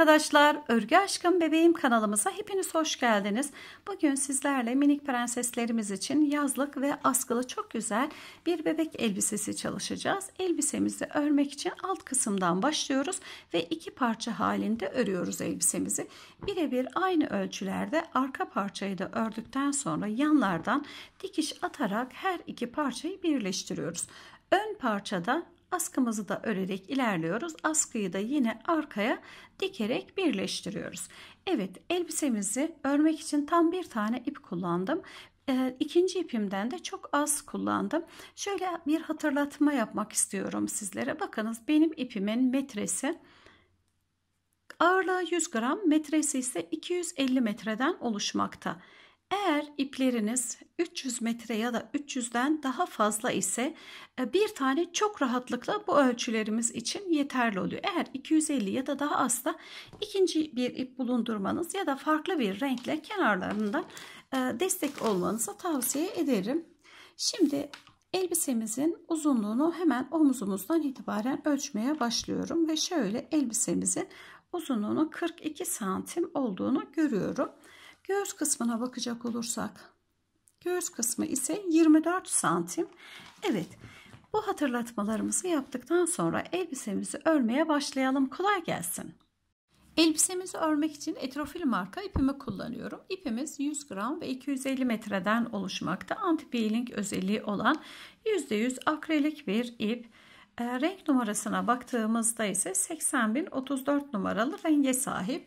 arkadaşlar, Örgü Aşkım Bebeğim kanalımıza hepiniz hoş geldiniz. Bugün sizlerle minik prenseslerimiz için yazlık ve askılı çok güzel bir bebek elbisesi çalışacağız. Elbisemizi örmek için alt kısımdan başlıyoruz ve iki parça halinde örüyoruz elbisemizi. Birebir aynı ölçülerde arka parçayı da ördükten sonra yanlardan dikiş atarak her iki parçayı birleştiriyoruz. Ön parçada askımızı da örerek ilerliyoruz. Askıyı da yine arkaya dikerek birleştiriyoruz. Evet elbisemizi örmek için tam bir tane ip kullandım. E, ikinci ipimden de çok az kullandım. Şöyle bir hatırlatma yapmak istiyorum sizlere. Bakınız benim ipimin metresi ağırlığı 100 gram, metresi ise 250 metreden oluşmakta. Eğer ipleriniz 300 metre ya da 300'den daha fazla ise e, bir tane çok rahatlıkla bu ölçülerimiz için yeterli oluyor. Eğer 250 ya da daha azsa ikinci bir ip bulundurmanız ya da farklı bir renkle kenarlarında e, destek olmanızı tavsiye ederim. Şimdi elbisemizin uzunluğunu hemen omuzumuzdan itibaren ölçmeye başlıyorum ve şöyle elbisemizin uzunluğunu 42 santim olduğunu görüyorum. Göğüs kısmına bakacak olursak göğüs kısmı ise 24 santim. Evet bu hatırlatmalarımızı yaptıktan sonra elbisemizi örmeye başlayalım. Kolay gelsin. Elbisemizi örmek için Etrofil marka ipimi kullanıyorum. İpimiz 100 gram ve 250 metreden oluşmakta. Anti-peeling özelliği olan %100 akrilik bir ip. E, renk numarasına baktığımızda ise 80034 numaralı renge sahip.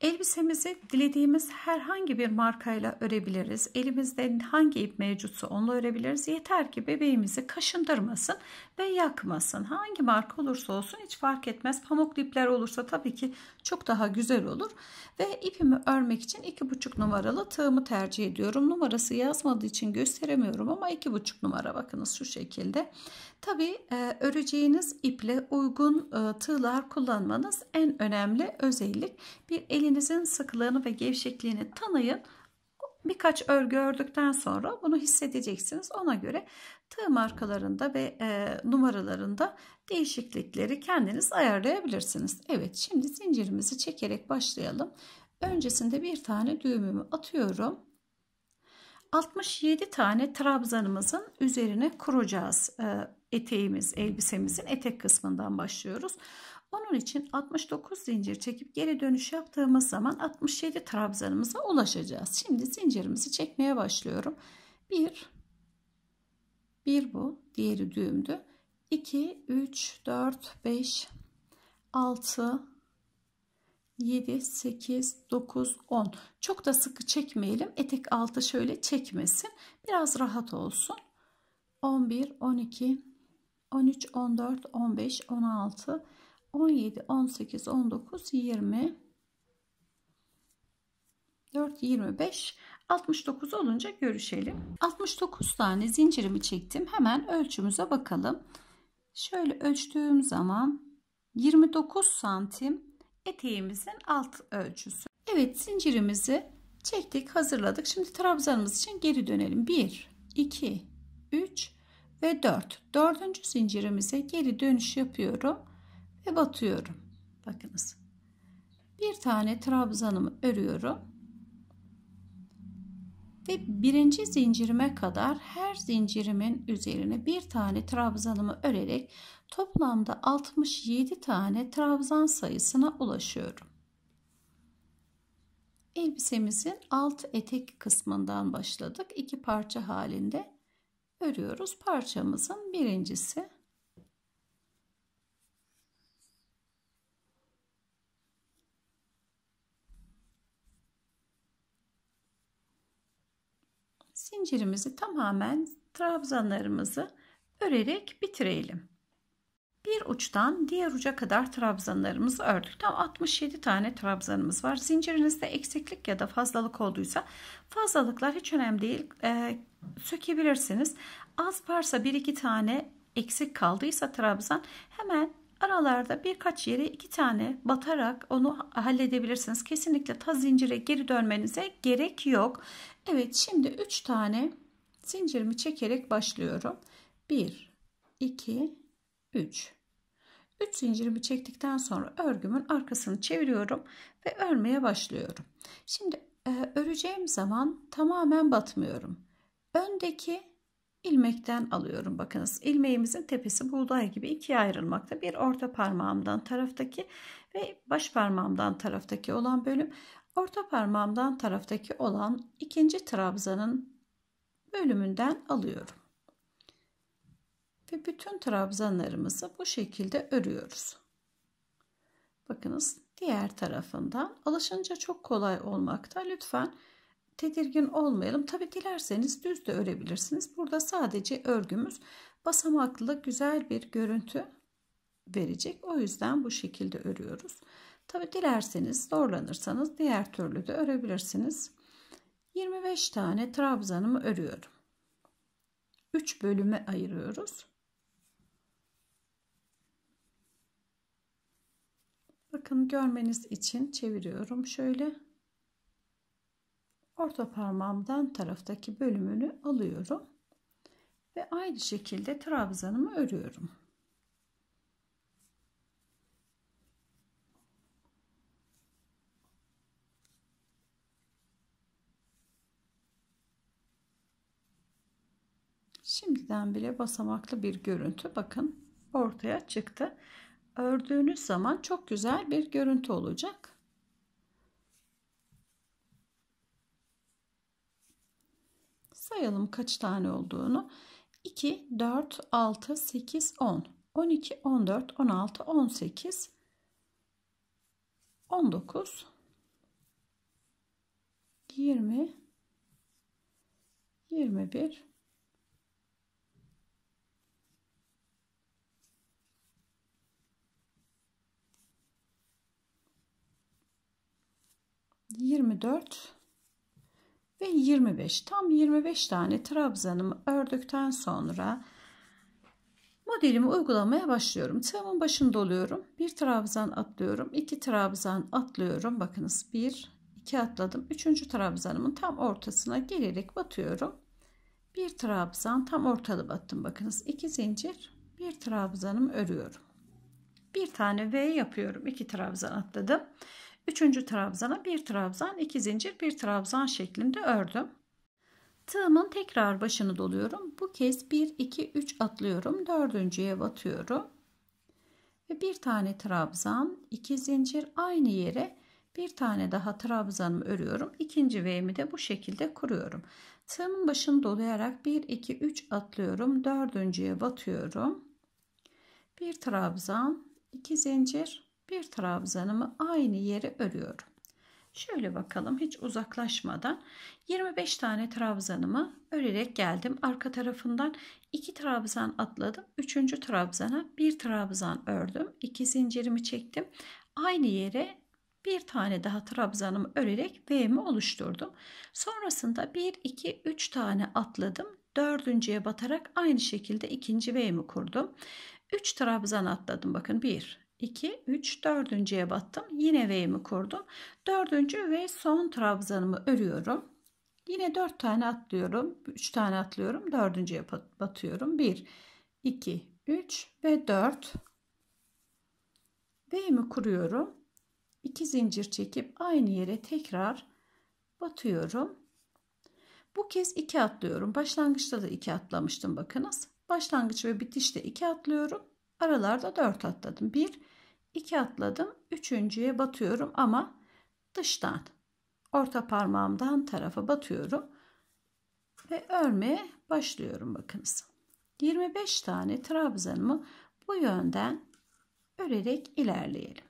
Elbisemizi dilediğimiz herhangi bir markayla örebiliriz. Elimizde hangi ip mevcutsa onunla örebiliriz. Yeter ki bebeğimizi kaşındırmasın ve yakmasın. Hangi marka olursa olsun hiç fark etmez. Pamuk ipler olursa tabii ki çok daha güzel olur. Ve ipimi örmek için 2,5 numaralı tığımı tercih ediyorum. Numarası yazmadığı için gösteremiyorum ama 2,5 numara bakınız şu şekilde. Tabi e, öreceğiniz iple uygun e, tığlar kullanmanız en önemli özellik. Bir elinizin sıklığını ve gevşekliğini tanıyın. Birkaç örgü ördükten sonra bunu hissedeceksiniz. Ona göre tığ markalarında ve e, numaralarında değişiklikleri kendiniz ayarlayabilirsiniz. Evet şimdi zincirimizi çekerek başlayalım. Öncesinde bir tane düğümümü atıyorum. 67 tane trabzanımızın üzerine kuracağız. E, eteğimiz, elbisemizin etek kısmından başlıyoruz. Onun için 69 zincir çekip geri dönüş yaptığımız zaman 67 trabzanımıza ulaşacağız. Şimdi zincirimizi çekmeye başlıyorum. 1 1 bu, diğeri düğümdü. 2 3 4 5 6 7 8 9 10. Çok da sıkı çekmeyelim. Etek altı şöyle çekmesin. Biraz rahat olsun. 11 12 13, 14, 15, 16, 17, 18, 19, 20, 4, 25, 69 olunca görüşelim. 69 tane zincirimi çektim. Hemen ölçümüze bakalım. Şöyle ölçtüğüm zaman 29 santim eteğimizin alt ölçüsü. Evet zincirimizi çektik hazırladık. Şimdi trabzanımız için geri dönelim. 1, 2, 3, ve 4. Dördüncü zincirimize geri dönüş yapıyorum ve batıyorum. Bakınız. Bir tane trabzanımı örüyorum. Ve birinci zincirime kadar her zincirimin üzerine bir tane trabzanımı örerek toplamda 67 tane trabzan sayısına ulaşıyorum. Elbisemizin alt etek kısmından başladık. iki parça halinde örüyoruz. Parçamızın birincisi. Zincirimizi tamamen trabzanlarımızı örerek bitirelim bir uçtan diğer uca kadar trabzanlarımızı ördük. Tam 67 tane trabzanımız var. Zincirinizde eksiklik ya da fazlalık olduysa fazlalıklar hiç önemli değil. E, sökebilirsiniz. Az varsa 1-2 tane eksik kaldıysa trabzan hemen aralarda birkaç yere iki tane batarak onu halledebilirsiniz. Kesinlikle ta zincire geri dönmenize gerek yok. Evet şimdi 3 tane zincirimi çekerek başlıyorum. 1 2 3. 3 zincirimi çektikten sonra örgümün arkasını çeviriyorum ve örmeye başlıyorum. Şimdi e, öreceğim zaman tamamen batmıyorum. Öndeki ilmekten alıyorum. Bakınız ilmeğimizin tepesi buğday gibi ikiye ayrılmakta. Bir orta parmağımdan taraftaki ve baş parmağımdan taraftaki olan bölüm. Orta parmağımdan taraftaki olan ikinci trabzanın bölümünden alıyorum ve bütün trabzanlarımızı bu şekilde örüyoruz. Bakınız diğer tarafından alışınca çok kolay olmakta. Lütfen tedirgin olmayalım. Tabi dilerseniz düz de örebilirsiniz. Burada sadece örgümüz basamaklı güzel bir görüntü verecek. O yüzden bu şekilde örüyoruz. Tabi dilerseniz zorlanırsanız diğer türlü de örebilirsiniz. 25 tane trabzanımı örüyorum. 3 bölüme ayırıyoruz. Bakın görmeniz için çeviriyorum şöyle. Orta parmağımdan taraftaki bölümünü alıyorum. Ve aynı şekilde trabzanımı örüyorum. Şimdiden bile basamaklı bir görüntü bakın ortaya çıktı ördüğünüz zaman çok güzel bir görüntü olacak. Sayalım kaç tane olduğunu. 2, 4, 6, 8, 10, 12, 14, 16, 18, 19, 20, 21, 24 ve 25 tam 25 tane trabzanımı ördükten sonra modelimi uygulamaya başlıyorum tığımın başında oluyorum bir trabzan atlıyorum iki trabzan atlıyorum bakınız bir iki atladım üçüncü trabzanımın tam ortasına gelerek batıyorum bir trabzan tam ortalı battım bakınız iki zincir bir trabzanımı örüyorum bir tane V yapıyorum iki trabzan atladım Üçüncü trabzana bir trabzan, iki zincir, bir trabzan şeklinde ördüm. Tığımın tekrar başını doluyorum. Bu kez 1, 2, 3 atlıyorum. Dördüncüye batıyorum. Ve bir tane trabzan, iki zincir aynı yere bir tane daha trabzanımı örüyorum. İkinci V'mi de bu şekilde kuruyorum. Tığımın başını dolayarak 1, 2, 3 atlıyorum. Dördüncüye batıyorum. Bir trabzan, iki zincir, bir trabzanımı aynı yere örüyorum. Şöyle bakalım hiç uzaklaşmadan 25 tane trabzanımı örerek geldim. Arka tarafından 2 trabzan atladım. 3. trabzana 1 trabzan ördüm. 2 zincirimi çektim. Aynı yere bir tane daha trabzanımı örerek V'mi oluşturdum. Sonrasında 1, 2, 3 tane atladım. Dördüncüye batarak aynı şekilde ikinci V'mi kurdum. 3 trabzan atladım bakın 1, 2, 3, 4.ye battım. Yine V'mi kurdum. 4. ve son trabzanımı örüyorum. Yine 4 tane atlıyorum. 3 tane atlıyorum. 4.ye batıyorum. 1, 2, 3 ve 4. V'mi kuruyorum. 2 zincir çekip aynı yere tekrar batıyorum. Bu kez 2 atlıyorum. Başlangıçta da 2 atlamıştım bakınız. Başlangıç ve bitişte 2 atlıyorum. Aralarda 4 atladım. 1, 2 atladım. Üçüncüye batıyorum ama dıştan orta parmağımdan tarafa batıyorum ve örmeye başlıyorum bakınız. 25 tane trabzanımı bu yönden örerek ilerleyelim.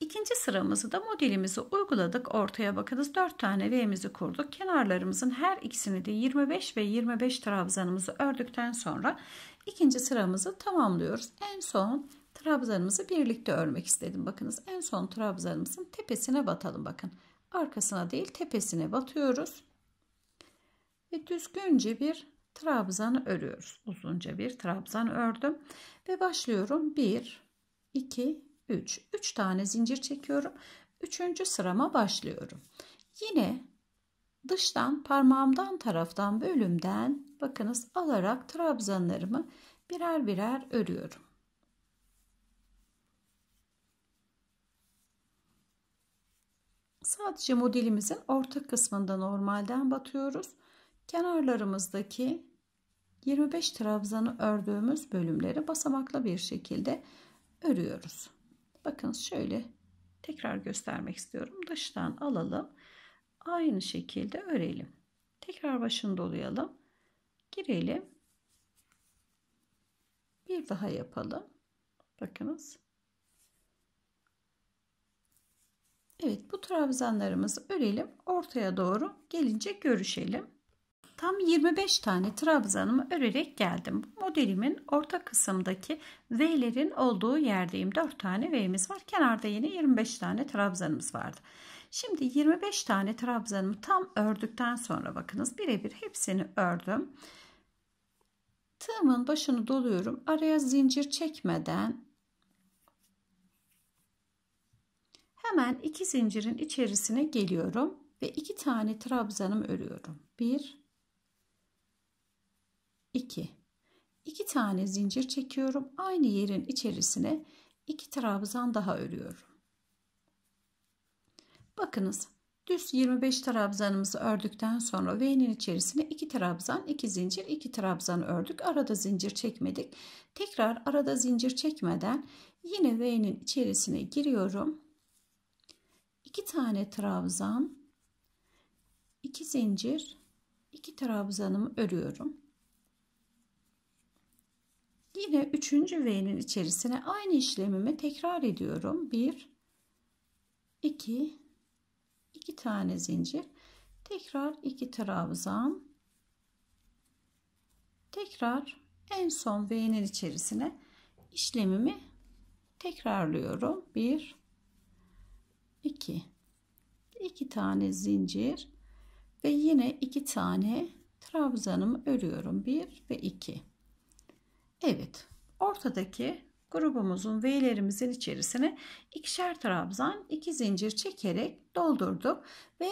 İkinci sıramızı da modelimizi uyguladık. Ortaya bakınız 4 tane V'mizi kurduk. Kenarlarımızın her ikisini de 25 ve 25 trabzanımızı ördükten sonra İkinci sıramızı tamamlıyoruz. En son trabzanımızı birlikte örmek istedim. Bakınız en son trabzanımızın tepesine batalım bakın. Arkasına değil tepesine batıyoruz. Ve düzgünce bir trabzanı örüyoruz. Uzunca bir trabzan ördüm. Ve başlıyorum. 1, 2, 3. 3 tane zincir çekiyorum. Üçüncü sırama başlıyorum. Yine dıştan parmağımdan taraftan bölümden bakınız alarak trabzanlarımı birer birer örüyorum. Sadece modelimizin orta kısmında normalden batıyoruz. Kenarlarımızdaki 25 trabzanı ördüğümüz bölümleri basamaklı bir şekilde örüyoruz. Bakın şöyle tekrar göstermek istiyorum. Dıştan alalım aynı şekilde örelim. Tekrar başını dolayalım. Girelim. Bir daha yapalım. Bakınız. Evet bu trabzanlarımızı örelim. Ortaya doğru gelince görüşelim. Tam 25 tane trabzanımı örerek geldim. Modelimin orta kısımdaki V'lerin olduğu yerdeyim. 4 tane V'miz var. Kenarda yine 25 tane trabzanımız vardı. Şimdi 25 tane trabzanımı tam ördükten sonra bakınız birebir hepsini ördüm. Tığımın başını doluyorum. Araya zincir çekmeden hemen iki zincirin içerisine geliyorum ve iki tane trabzanım örüyorum. Bir, iki. İki tane zincir çekiyorum. Aynı yerin içerisine iki trabzan daha örüyorum. Bakınız düz 25 trabzanımızı ördükten sonra V'nin içerisine 2 trabzan 2 zincir 2 trabzan ördük. Arada zincir çekmedik. Tekrar arada zincir çekmeden yine V'nin içerisine giriyorum. 2 tane trabzan 2 zincir 2 trabzanımı örüyorum. Yine üçüncü V'nin içerisine aynı işlemimi tekrar ediyorum. 1 2 iki tane zincir tekrar iki trabzan tekrar en son V'nin içerisine işlemimi tekrarlıyorum. 1 2 2 tane zincir ve yine 2 tane trabzanımı örüyorum. 1 ve 2. Evet. Ortadaki grubumuzun V'lerimizin içerisine ikişer trabzan, iki zincir çekerek doldurduk ve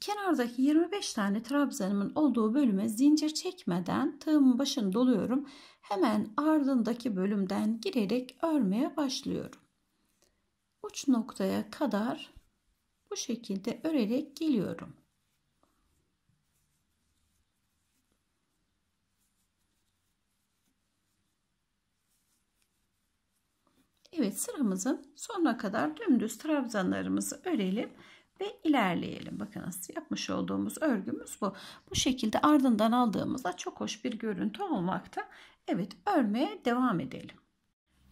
kenardaki 25 tane trabzanımın olduğu bölüme zincir çekmeden tığımın başını doluyorum. Hemen ardındaki bölümden girerek örmeye başlıyorum. Uç noktaya kadar bu şekilde örerek geliyorum. Evet sıramızın sonuna kadar dümdüz trabzanlarımızı örelim ve ilerleyelim. Bakın nasıl yapmış olduğumuz örgümüz bu. Bu şekilde ardından aldığımızda çok hoş bir görüntü olmakta. Evet örmeye devam edelim.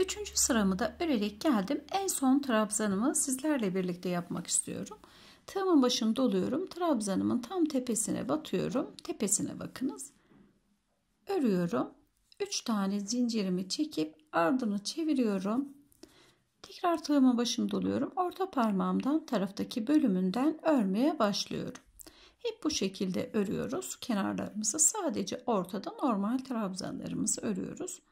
Üçüncü sıramı da örerek geldim. En son trabzanımı sizlerle birlikte yapmak istiyorum. Tığımın başını doluyorum. Trabzanımın tam tepesine batıyorum. Tepesine bakınız. Örüyorum. 3 tane zincirimi çekip ardını çeviriyorum. Tekrar tığımı başımı doluyorum. Orta parmağımdan taraftaki bölümünden örmeye başlıyorum. Hep bu şekilde örüyoruz. Kenarlarımızı sadece ortada normal trabzanlarımızı örüyoruz.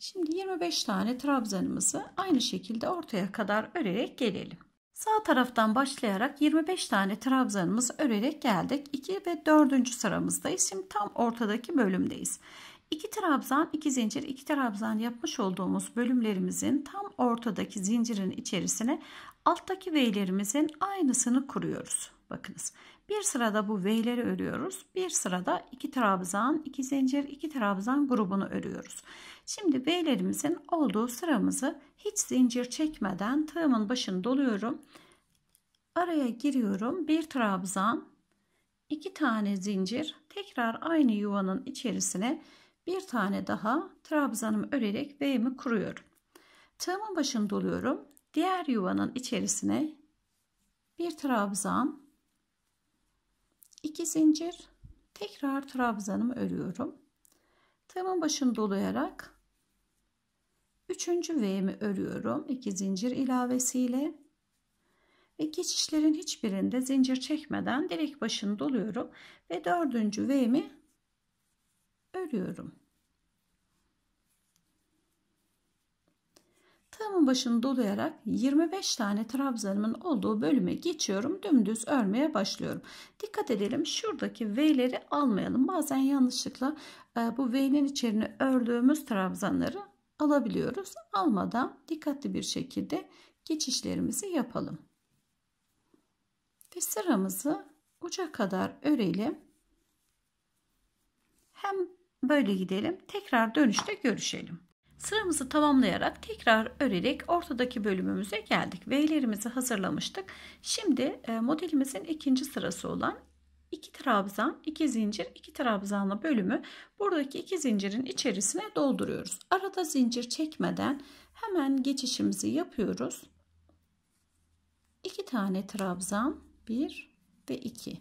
Şimdi 25 tane trabzanımızı aynı şekilde ortaya kadar örerek gelelim. Sağ taraftan başlayarak 25 tane trabzanımızı örerek geldik. 2 ve 4. sıramızdayız. Şimdi tam ortadaki bölümdeyiz. İki trabzan, iki zincir, iki trabzan yapmış olduğumuz bölümlerimizin tam ortadaki zincirin içerisine alttaki V'lerimizin aynısını kuruyoruz. Bakınız bir sırada bu V'leri örüyoruz. Bir sırada iki trabzan, iki zincir, iki trabzan grubunu örüyoruz. Şimdi V'lerimizin olduğu sıramızı hiç zincir çekmeden tığımın başını doluyorum. Araya giriyorum. Bir trabzan, iki tane zincir. Tekrar aynı yuvanın içerisine bir tane daha trabzanımı örerek V'mi kuruyorum. Tığımın başını doluyorum. Diğer yuvanın içerisine bir trabzan, iki zincir, tekrar trabzanımı örüyorum. Tığımın başını dolayarak üçüncü V'mi örüyorum. iki zincir ilavesiyle ve geçişlerin hiçbirinde zincir çekmeden direkt başını doluyorum ve dördüncü V'mi örüyorum. Tığımın başını dolayarak 25 tane trabzanımın olduğu bölüme geçiyorum. Dümdüz örmeye başlıyorum. Dikkat edelim şuradaki V'leri almayalım. Bazen yanlışlıkla e, bu V'nin içerini ördüğümüz trabzanları alabiliyoruz. Almadan dikkatli bir şekilde geçişlerimizi yapalım. Ve sıramızı uca kadar örelim. Hem Böyle gidelim. Tekrar dönüşte görüşelim. Sıramızı tamamlayarak tekrar örerek ortadaki bölümümüze geldik. V'lerimizi hazırlamıştık. Şimdi e, modelimizin ikinci sırası olan 2 trabzan, 2 zincir, 2 trabzanlı bölümü buradaki 2 zincirin içerisine dolduruyoruz. Arada zincir çekmeden hemen geçişimizi yapıyoruz. 2 tane trabzan, 1 ve 2.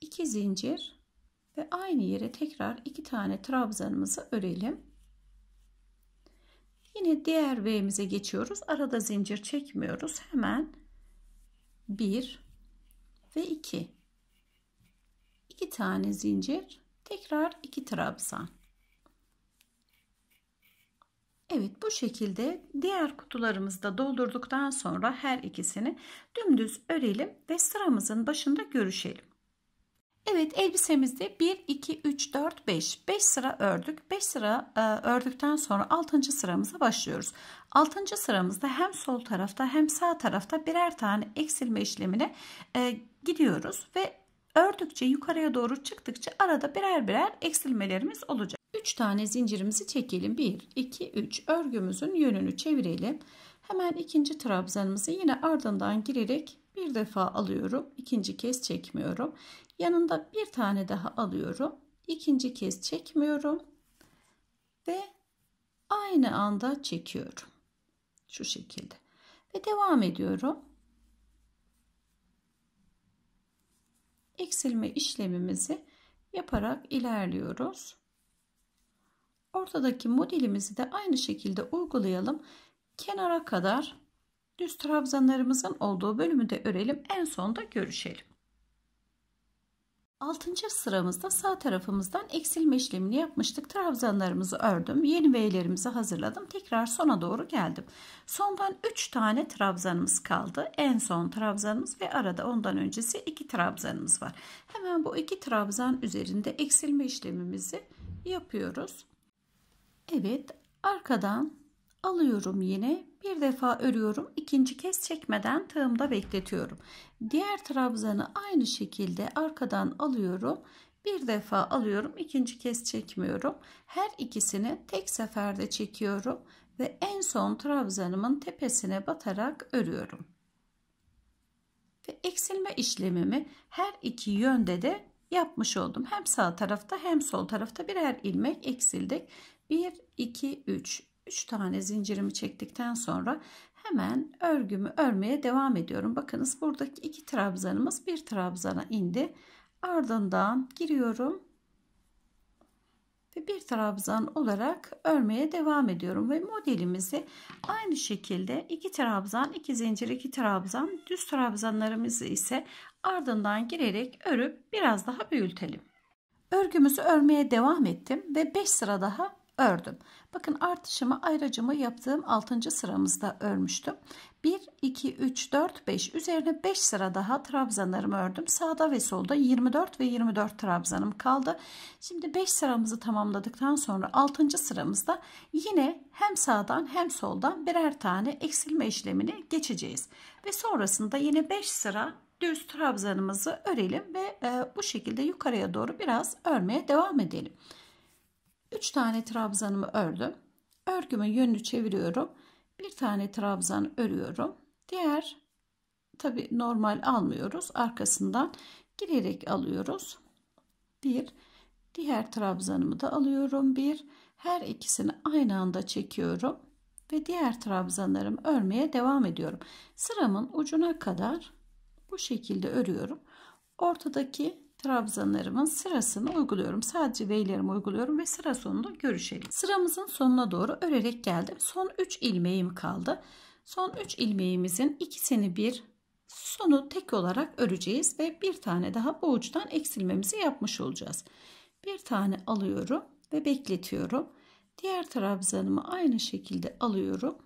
2 zincir, ve aynı yere tekrar iki tane trabzanımızı örelim. Yine diğer V'mize geçiyoruz. Arada zincir çekmiyoruz. Hemen 1 ve 2. 2 tane zincir, tekrar 2 trabzan. Evet bu şekilde diğer kutularımızı da doldurduktan sonra her ikisini dümdüz örelim ve sıramızın başında görüşelim. Evet elbisemizde 1, 2, 3, 4, 5. 5 sıra ördük. 5 sıra e, ördükten sonra 6. sıramıza başlıyoruz. 6. sıramızda hem sol tarafta hem sağ tarafta birer tane eksilme işlemine e, gidiyoruz ve ördükçe yukarıya doğru çıktıkça arada birer birer eksilmelerimiz olacak. 3 tane zincirimizi çekelim. 1, 2, 3 örgümüzün yönünü çevirelim. Hemen ikinci trabzanımızı yine ardından girerek bir defa alıyorum. ikinci kez çekmiyorum. Yanında bir tane daha alıyorum. ikinci kez çekmiyorum. Ve aynı anda çekiyorum. Şu şekilde. Ve devam ediyorum. Eksilme işlemimizi yaparak ilerliyoruz. Ortadaki modelimizi de aynı şekilde uygulayalım. Kenara kadar Düz trabzanlarımızın olduğu bölümü de örelim. En sonda görüşelim. 6. sıramızda sağ tarafımızdan eksilme işlemini yapmıştık. Trabzanlarımızı ördüm. Yeni V'lerimizi hazırladım. Tekrar sona doğru geldim. Sondan 3 tane trabzanımız kaldı. En son trabzanımız ve arada ondan öncesi 2 trabzanımız var. Hemen bu 2 trabzan üzerinde eksilme işlemimizi yapıyoruz. Evet arkadan alıyorum yine bir defa örüyorum ikinci kez çekmeden tığımda bekletiyorum diğer trabzanı aynı şekilde arkadan alıyorum bir defa alıyorum ikinci kez çekmiyorum her ikisini tek seferde çekiyorum ve en son trabzanımın tepesine batarak örüyorum ve eksilme işlemimi her iki yönde de yapmış oldum hem sağ tarafta hem sol tarafta birer ilmek eksildik 1 2 3 3 tane zincirimi çektikten sonra hemen örgümü örmeye devam ediyorum. Bakınız buradaki iki trabzanımız bir trabzana indi. Ardından giriyorum ve bir trabzan olarak örmeye devam ediyorum ve modelimizi aynı şekilde iki trabzan, iki zincir, iki trabzan, düz trabzanlarımızı ise ardından girerek örüp biraz daha büyütelim. Örgümüzü örmeye devam ettim ve 5 sıra daha ördüm. Bakın artışımı ayracımı yaptığım 6. sıramızda örmüştüm. 1, 2, 3, 4, 5 üzerine 5 sıra daha trabzanlarımı ördüm. Sağda ve solda 24 ve 24 trabzanım kaldı. Şimdi 5 sıramızı tamamladıktan sonra 6. sıramızda yine hem sağdan hem soldan birer tane eksilme işlemini geçeceğiz. Ve sonrasında yine 5 sıra düz trabzanımızı örelim ve e, bu şekilde yukarıya doğru biraz örmeye devam edelim. 3 tane trabzanımı ördüm. Örgümün yönünü çeviriyorum. Bir tane trabzan örüyorum. Diğer tabi normal almıyoruz. Arkasından girerek alıyoruz. Bir diğer trabzanımı da alıyorum. Bir her ikisini aynı anda çekiyorum ve diğer trabzanlarımı örmeye devam ediyorum. Sıramın ucuna kadar bu şekilde örüyorum. Ortadaki trabzanlarımın sırasını uyguluyorum. Sadece V'lerimi uyguluyorum ve sıra sonunda görüşelim. Sıramızın sonuna doğru örerek geldim. Son 3 ilmeğim kaldı. Son 3 ilmeğimizin ikisini bir sonu tek olarak öreceğiz ve bir tane daha bu uçtan eksilmemizi yapmış olacağız. Bir tane alıyorum ve bekletiyorum. Diğer trabzanımı aynı şekilde alıyorum.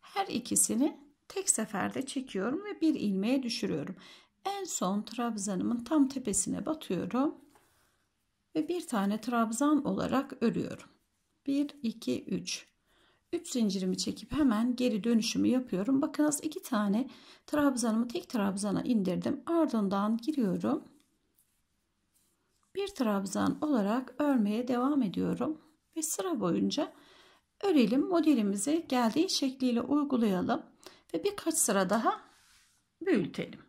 Her ikisini tek seferde çekiyorum ve bir ilmeğe düşürüyorum. En son trabzanımın tam tepesine batıyorum. Ve bir tane trabzan olarak örüyorum. 1, 2, 3. 3 zincirimi çekip hemen geri dönüşümü yapıyorum. Bakınız iki tane trabzanımı tek trabzana indirdim. Ardından giriyorum. Bir trabzan olarak örmeye devam ediyorum. Ve sıra boyunca örelim. Modelimizi geldiği şekliyle uygulayalım. Ve birkaç sıra daha büyütelim.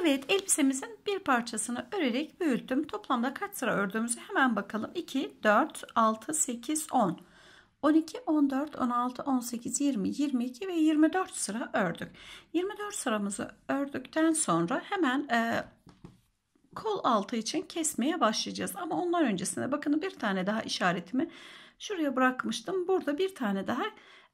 Evet elbisemizin bir parçasını örerek büyüttüm. Toplamda kaç sıra ördüğümüzü hemen bakalım. 2, 4, 6, 8, 10. 12, 14, 16, 18, 20, 22 ve 24 sıra ördük. 24 sıramızı ördükten sonra hemen e, kol altı için kesmeye başlayacağız. Ama ondan öncesinde bakın bir tane daha işaretimi şuraya bırakmıştım. Burada bir tane daha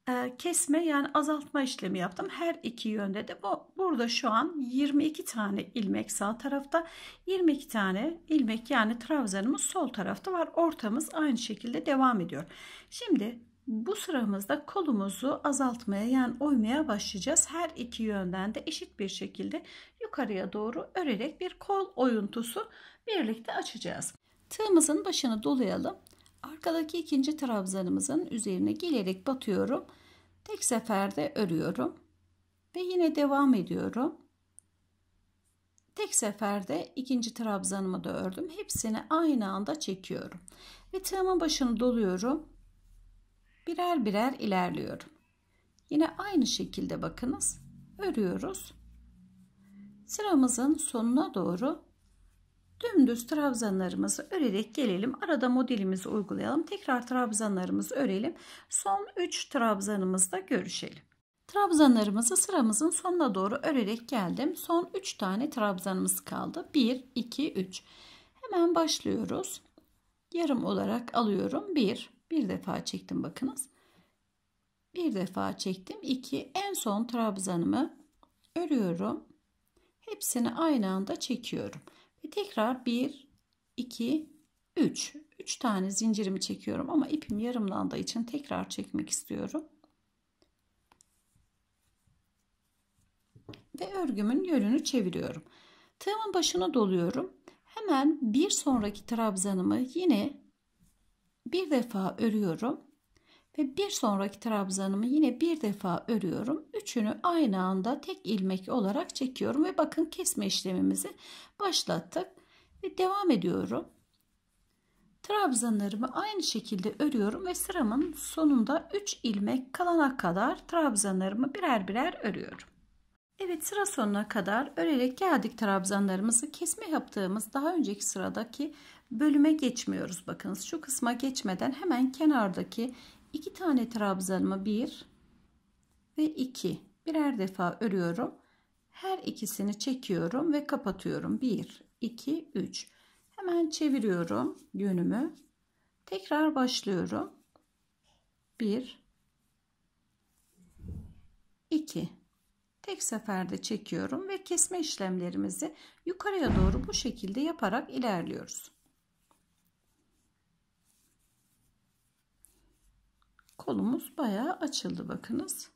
e, kesme yani azaltma işlemi yaptım. Her iki yönde de bu burada şu an 22 tane ilmek sağ tarafta 22 tane ilmek yani trabzanımız sol tarafta var. Ortamız aynı şekilde devam ediyor. Şimdi bu sıramızda kolumuzu azaltmaya yani oymaya başlayacağız. Her iki yönden de eşit bir şekilde yukarıya doğru örerek bir kol oyuntusu birlikte açacağız. Tığımızın başını dolayalım. Arkadaki ikinci trabzanımızın üzerine gelerek batıyorum tek seferde örüyorum ve yine devam ediyorum tek seferde ikinci trabzanımı da ördüm hepsini aynı anda çekiyorum ve tığımın başını doluyorum birer birer ilerliyorum yine aynı şekilde bakınız örüyoruz sıramızın sonuna doğru Dümdüz trabzanlarımızı örerek gelelim. Arada modelimizi uygulayalım. Tekrar trabzanlarımızı örelim. Son 3 trabzanımızda görüşelim. Trabzanlarımızı sıramızın sonuna doğru örerek geldim. Son 3 tane trabzanımız kaldı. 1, 2, 3. Hemen başlıyoruz. Yarım olarak alıyorum. 1, bir defa çektim bakınız. Bir defa çektim. 2, en son trabzanımı örüyorum. Hepsini aynı anda çekiyorum. Ve tekrar 1, 2, 3. 3 tane zincirimi çekiyorum ama ipim yarımlandığı için tekrar çekmek istiyorum. Ve örgümün yönünü çeviriyorum. Tığımın başına doluyorum. Hemen bir sonraki trabzanımı yine bir defa örüyorum ve bir sonraki trabzanımı yine bir defa örüyorum. Üçünü aynı anda tek ilmek olarak çekiyorum ve bakın kesme işlemimizi başlattık ve devam ediyorum. Trabzanlarımı aynı şekilde örüyorum ve sıramın sonunda 3 ilmek kalana kadar trabzanlarımı birer birer örüyorum. Evet sıra sonuna kadar örerek geldik trabzanlarımızı kesme yaptığımız daha önceki sıradaki bölüme geçmiyoruz. Bakınız şu kısma geçmeden hemen kenardaki iki tane trabzanımı bir ve iki birer defa örüyorum. Her ikisini çekiyorum ve kapatıyorum. Bir, iki, üç. Hemen çeviriyorum yönümü. Tekrar başlıyorum. Bir, iki. Tek seferde çekiyorum ve kesme işlemlerimizi yukarıya doğru bu şekilde yaparak ilerliyoruz. kolumuz bayağı açıldı bakınız.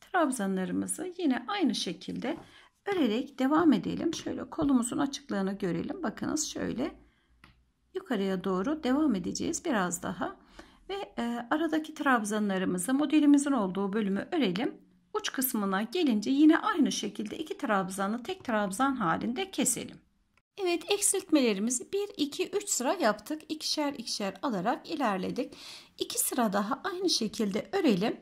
Trabzanlarımızı yine aynı şekilde örerek devam edelim. Şöyle kolumuzun açıklığını görelim. Bakınız şöyle yukarıya doğru devam edeceğiz biraz daha. Ve e, aradaki trabzanlarımızı modelimizin olduğu bölümü örelim. Uç kısmına gelince yine aynı şekilde iki trabzanı tek trabzan halinde keselim. Evet eksiltmelerimizi 1, 2, 3 sıra yaptık. İkişer ikişer alarak ilerledik. 2 sıra daha aynı şekilde örelim.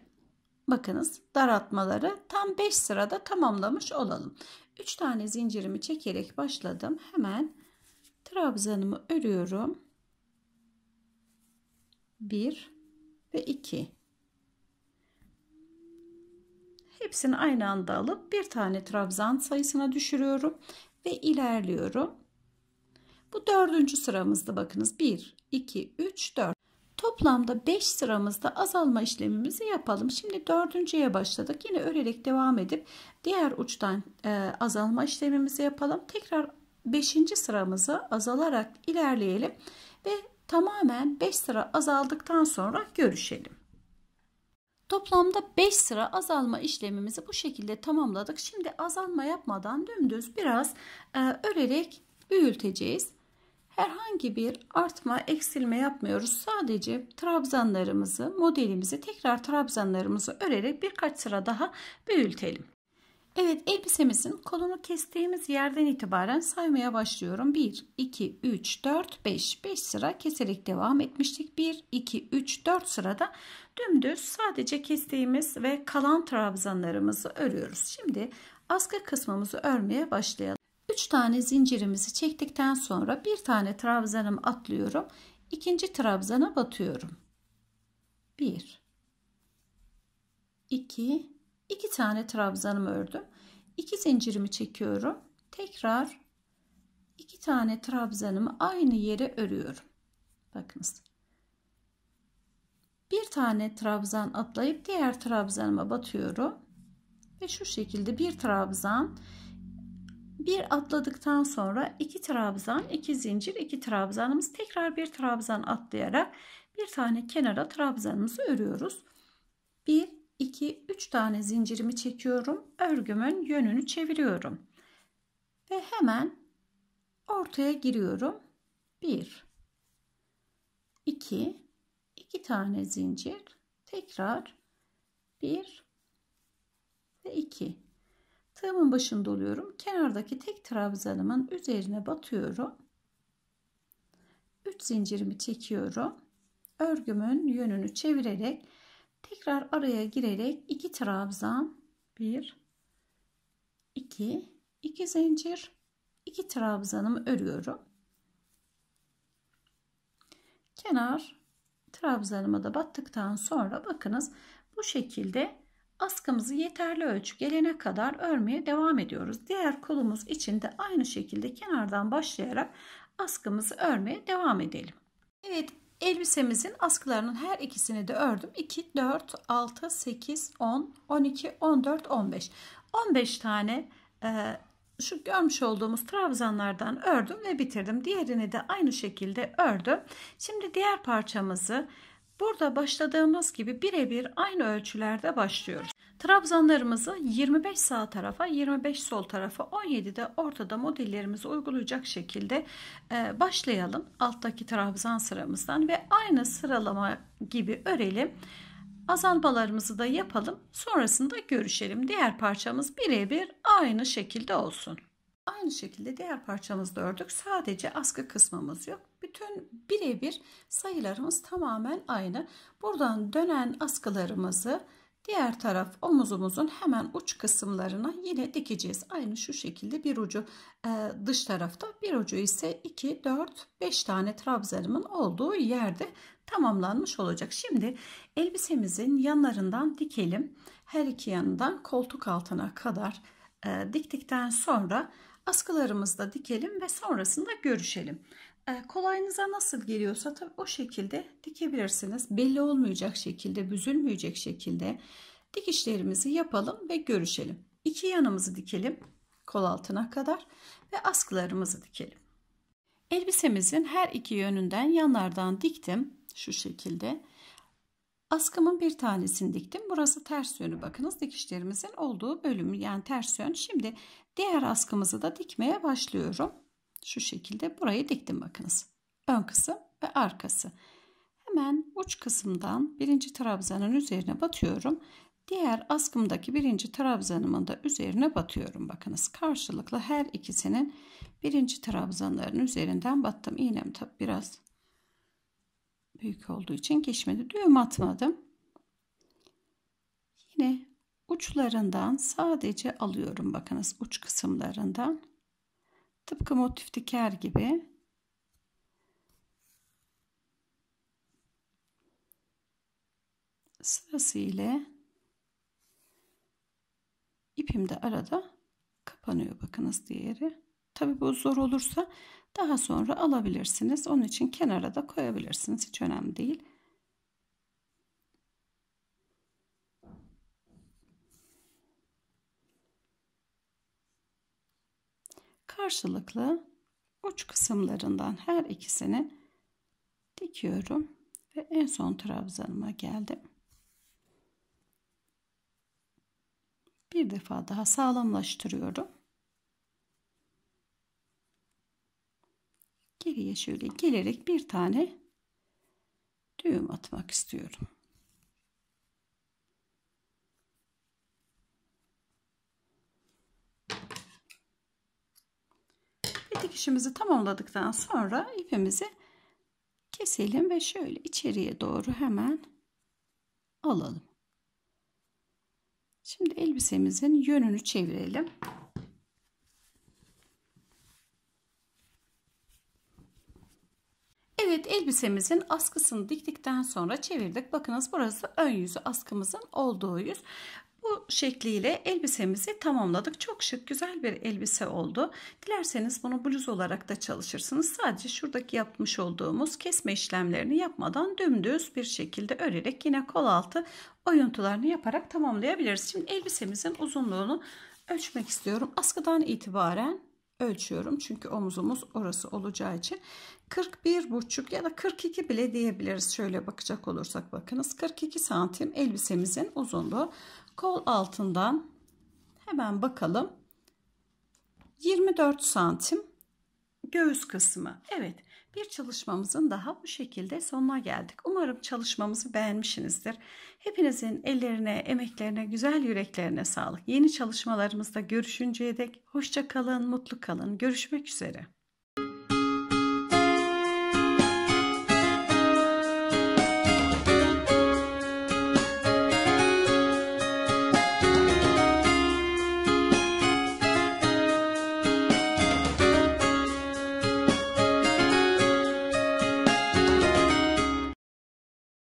Bakınız daraltmaları tam 5 sırada tamamlamış olalım. 3 tane zincirimi çekerek başladım. Hemen trabzanımı örüyorum. 1 ve 2 hepsini aynı anda alıp bir tane trabzan sayısına düşürüyorum ve ilerliyorum. Bu dördüncü sıramızda bakınız 1, 2, 3, 4. Toplamda 5 sıramızda azalma işlemimizi yapalım. Şimdi dördüncüye başladık. Yine örerek devam edip diğer uçtan e, azalma işlemimizi yapalım. Tekrar 5. sıramızı azalarak ilerleyelim ve tamamen 5 sıra azaldıktan sonra görüşelim. Toplamda 5 sıra azalma işlemimizi bu şekilde tamamladık. Şimdi azalma yapmadan dümdüz biraz e, örerek büyüteceğiz herhangi bir artma eksilme yapmıyoruz. Sadece trabzanlarımızı modelimizi tekrar trabzanlarımızı örerek birkaç sıra daha büyütelim. Evet elbisemizin kolunu kestiğimiz yerden itibaren saymaya başlıyorum. 1, 2, 3, 4, 5. 5 sıra keserek devam etmiştik. 1, 2, 3, 4 sırada dümdüz sadece kestiğimiz ve kalan trabzanlarımızı örüyoruz. Şimdi askı kısmımızı örmeye başlayalım. 3 tane zincirimizi çektikten sonra bir tane trabzanımı atlıyorum. ikinci trabzana batıyorum. 1 2 2 tane trabzanımı ördüm. 2 zincirimi çekiyorum. Tekrar 2 tane trabzanımı aynı yere örüyorum. Bakınız. Bir tane trabzan atlayıp diğer trabzanıma batıyorum. Ve şu şekilde bir trabzan bir atladıktan sonra iki trabzan, iki zincir, iki trabzanımız tekrar bir trabzan atlayarak bir tane kenara trabzanımızı örüyoruz. 1 2 3 tane zincirimi çekiyorum. Örgümün yönünü çeviriyorum. Ve hemen ortaya giriyorum. 1 2 2 tane zincir, tekrar 1 ve 2 Tığımın başını doluyorum, Kenardaki tek trabzanımın üzerine batıyorum. 3 zincirimi çekiyorum. Örgümün yönünü çevirerek tekrar araya girerek 2 trabzan 1 2 2 zincir 2 trabzanımı örüyorum. Kenar trabzanımı da battıktan sonra bakınız bu şekilde askımızı yeterli ölçü gelene kadar örmeye devam ediyoruz. Diğer kolumuz için de aynı şekilde kenardan başlayarak askımızı örmeye devam edelim. Evet elbisemizin askılarının her ikisini de ördüm. 2, 4, 6, 8, 10, 12, 14, 15. 15 tane e, şu görmüş olduğumuz trabzanlardan ördüm ve bitirdim. Diğerini de aynı şekilde ördüm. Şimdi diğer parçamızı Burada başladığımız gibi birebir aynı ölçülerde başlıyoruz. Trabzanlarımızı 25 sağ tarafa, 25 sol tarafa, 17 de ortada modellerimizi uygulayacak şekilde e, başlayalım. Alttaki trabzan sıramızdan ve aynı sıralama gibi örelim. Azalmalarımızı da yapalım. Sonrasında görüşelim. Diğer parçamız birebir aynı şekilde olsun. Aynı şekilde diğer parçamızda ördük. Sadece askı kısmımız yok. Bütün birebir sayılarımız tamamen aynı. Buradan dönen askılarımızı diğer taraf omuzumuzun hemen uç kısımlarına yine dikeceğiz. Aynı şu şekilde bir ucu e, dış tarafta bir ucu ise 2, 4, 5 tane trabzanımın olduğu yerde tamamlanmış olacak. Şimdi elbisemizin yanlarından dikelim. Her iki yanından koltuk altına kadar e, diktikten sonra askılarımızı da dikelim ve sonrasında görüşelim. Ee, kolayınıza nasıl geliyorsa tabii o şekilde dikebilirsiniz. Belli olmayacak şekilde, büzülmeyecek şekilde dikişlerimizi yapalım ve görüşelim. İki yanımızı dikelim kol altına kadar ve askılarımızı dikelim. Elbisemizin her iki yönünden yanlardan diktim şu şekilde. Askımın bir tanesini diktim. Burası ters yönü bakınız dikişlerimizin olduğu bölümü yani ters yön. Şimdi Diğer askımızı da dikmeye başlıyorum. Şu şekilde burayı diktim bakınız. Ön kısım ve arkası. Hemen uç kısımdan birinci trabzanın üzerine batıyorum. Diğer askımdaki birinci trabzanımın da üzerine batıyorum. Bakınız karşılıklı her ikisinin birinci trabzanların üzerinden battım. İğnem tabi biraz büyük olduğu için geçmedi. Düğüm atmadım. Yine uçlarından sadece alıyorum bakınız uç kısımlarından. Tıpkı motif diker gibi sırasıyla ipim de arada kapanıyor bakınız diğeri. Tabi bu zor olursa daha sonra alabilirsiniz. Onun için kenara da koyabilirsiniz. Hiç önemli değil. karşılıklı uç kısımlarından her ikisini dikiyorum ve en son trabzanıma geldim. Bir defa daha sağlamlaştırıyorum. Geriye şöyle gelerek bir tane düğüm atmak istiyorum. dikişimizi tamamladıktan sonra ipimizi keselim ve şöyle içeriye doğru hemen alalım. Şimdi elbisemizin yönünü çevirelim. Evet elbisemizin askısını diktikten sonra çevirdik. Bakınız burası ön yüzü askımızın olduğu yüz. Bu şekliyle elbisemizi tamamladık. Çok şık güzel bir elbise oldu. Dilerseniz bunu bluz olarak da çalışırsınız. Sadece şuradaki yapmış olduğumuz kesme işlemlerini yapmadan dümdüz bir şekilde örerek yine kol altı oyuntularını yaparak tamamlayabiliriz. Şimdi elbisemizin uzunluğunu ölçmek istiyorum. Askıdan itibaren ölçüyorum. Çünkü omuzumuz orası olacağı için 41 buçuk ya da 42 bile diyebiliriz. Şöyle bakacak olursak bakınız 42 santim elbisemizin uzunluğu. Kol altından hemen bakalım. 24 santim göğüs kısmı. Evet bir çalışmamızın daha bu şekilde sonuna geldik. Umarım çalışmamızı beğenmişsinizdir. Hepinizin ellerine, emeklerine, güzel yüreklerine sağlık. Yeni çalışmalarımızda görüşünceye dek hoşça kalın, mutlu kalın. Görüşmek üzere.